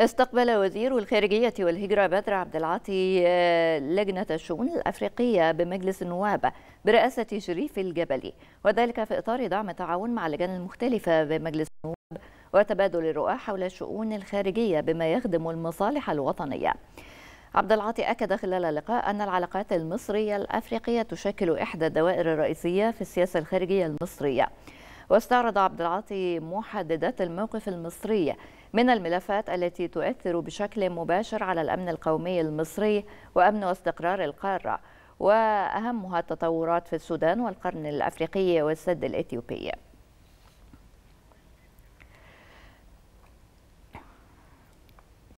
استقبل وزير الخارجية والهجرة بدر عبد العاطي آه، لجنة الشؤون الأفريقية بمجلس النواب برئاسة شريف الجبلي وذلك في إطار دعم التعاون مع اللجان المختلفة بمجلس النواب وتبادل الرؤى حول الشؤون الخارجية بما يخدم المصالح الوطنية عبد العاطي أكد خلال اللقاء أن العلاقات المصرية الأفريقية تشكل إحدى الدوائر الرئيسية في السياسة الخارجية المصرية واستعرض عبد العاطي محددات الموقف المصري من الملفات التي تؤثر بشكل مباشر على الأمن القومي المصري وأمن واستقرار القارة وأهمها التطورات في السودان والقرن الأفريقي والسد الإثيوبي